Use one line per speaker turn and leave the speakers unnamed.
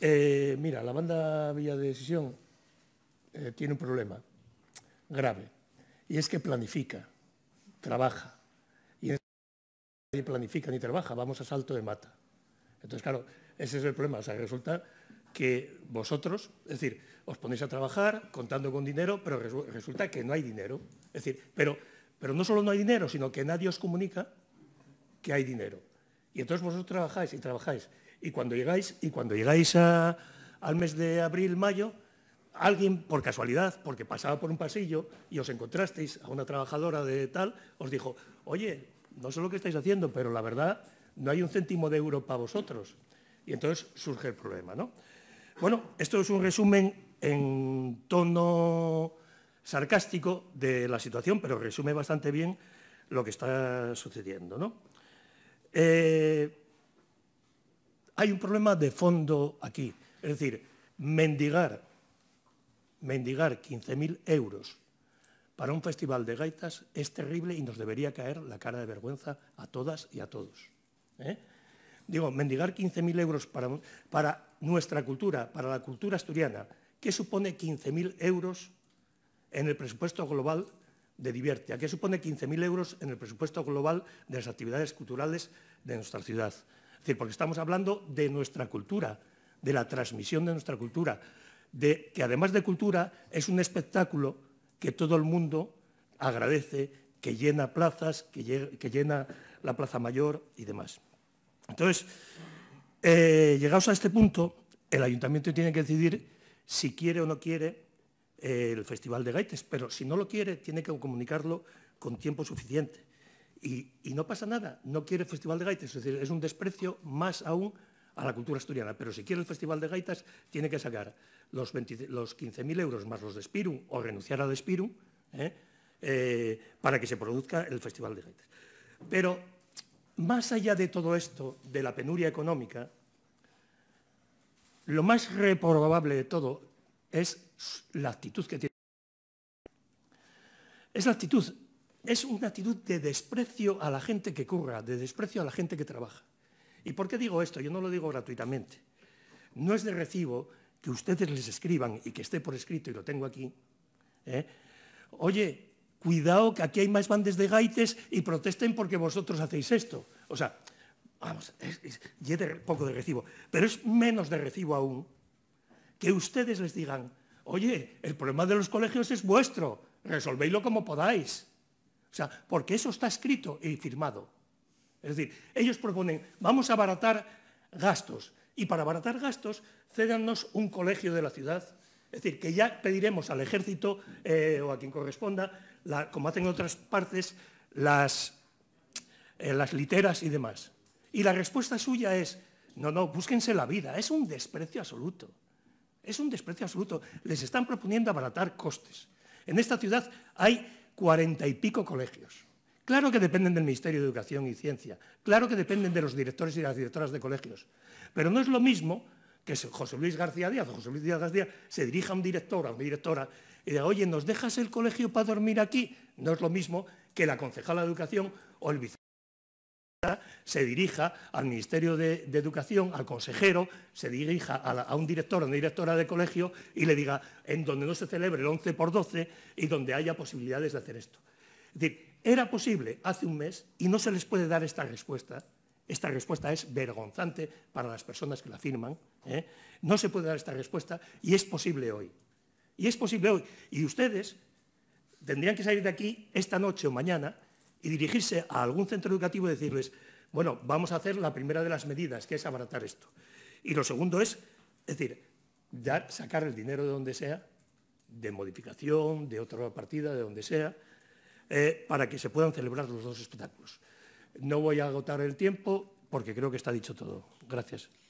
Eh, mira, la banda Villa de Decisión eh, tiene un problema grave y es que planifica, trabaja. Y nadie planifica ni trabaja, vamos a salto de mata. Entonces, claro, ese es el problema. O sea, resulta que vosotros, es decir, os ponéis a trabajar contando con dinero, pero resulta que no hay dinero. Es decir, pero, pero no solo no hay dinero, sino que nadie os comunica que hay dinero. Y entonces vosotros trabajáis y trabajáis y cuando llegáis, y cuando llegáis al mes de abril, mayo, alguien, por casualidad, porque pasaba por un pasillo y os encontrasteis a una trabajadora de tal, os dijo, oye, no sé lo que estáis haciendo, pero la verdad, no hay un céntimo de euro para vosotros. Y entonces surge el problema, ¿no? Bueno, esto es un resumen en tono sarcástico de la situación, pero resume bastante bien lo que está sucediendo, ¿no? Eh, hay un problema de fondo aquí. Es decir, mendigar, mendigar 15.000 euros para un festival de gaitas es terrible y nos debería caer la cara de vergüenza a todas y a todos. ¿eh? Digo, mendigar 15.000 euros para, para nuestra cultura, para la cultura asturiana, ¿qué supone 15.000 euros en el presupuesto global de Divertia? ¿Qué supone 15.000 euros en el presupuesto global de las actividades culturales de nuestra ciudad? decir, porque estamos hablando de nuestra cultura, de la transmisión de nuestra cultura, de que además de cultura es un espectáculo que todo el mundo agradece, que llena plazas, que, llena la Plaza Mayor y demás. Entonces, eh, llegados a este punto, el ayuntamiento tiene que decidir si quiere o no quiere eh, el Festival de Gaites, pero si no lo quiere, tiene que comunicarlo con tiempo suficiente. Y, no pasa nada, no quiere el Festival de Gaitas, es decir, es un desprecio más aún a la cultura asturiana, pero si quiere el Festival de Gaitas tiene que sacar los, 15.000 euros más los de Espiru o renunciar al de ¿eh? Eh, para que se produzca el Festival de Gaitas. Pero más allá de todo esto, de la penuria económica, lo más reprobable de todo es la actitud que tiene. Es la actitud es una actitud de desprecio a la gente que curra, de desprecio a la gente que trabaja. ¿Y por qué digo esto? Yo no lo digo gratuitamente. No es de recibo que ustedes les escriban y que esté por escrito, y lo tengo aquí, ¿eh? oye, cuidado que aquí hay más bandes de gaites y protesten porque vosotros hacéis esto. O sea, vamos, es, poco de recibo, pero es menos de recibo aún que ustedes les digan, oye, el problema de los colegios es vuestro, resolvéislo como podáis. O sea, porque eso está escrito y firmado. Es decir, ellos proponen, vamos a abaratar gastos, y para abaratar gastos, cédannos un colegio de la ciudad. Es decir, que ya pediremos al ejército eh, o a quien corresponda, como hacen en otras partes, las, eh, las literas y demás. Y la respuesta suya es, no, no, búsquense la vida, es un desprecio absoluto. Es un desprecio absoluto. Les están proponiendo abaratar costes. En esta ciudad hay cuarenta y pico colegios. Claro que dependen del Ministerio de Educación y Ciencia, claro que dependen de los directores y las directoras de colegios, pero no es lo mismo que José Luis García Díaz o José Luis Díaz García se dirija a un director, a una directora, y diga, oye, ¿nos dejas el colegio para dormir aquí? No es lo mismo que la concejala de educación o el vice se dirija al Ministerio de, Educación, al consejero, se dirija a, un director o una directora de colegio y le diga en donde no se celebre el 11 por 12 y donde haya posibilidades de hacer esto. Es decir, era posible hace un mes y no se les puede dar esta respuesta. Esta respuesta es vergonzante para las personas que la firman. ¿eh? No se puede dar esta respuesta y es posible hoy. Y es posible hoy. Y ustedes tendrían que salir de aquí esta noche o mañana y dirigirse a algún centro educativo y decirles, bueno, vamos a hacer la primera de las medidas, que es abaratar esto. Y lo segundo es, es decir, dar, sacar el dinero de donde sea, de modificación, de otra partida, de donde sea, eh, para que se puedan celebrar los dos espectáculos. No voy a agotar el tiempo porque creo que está dicho todo. Gracias.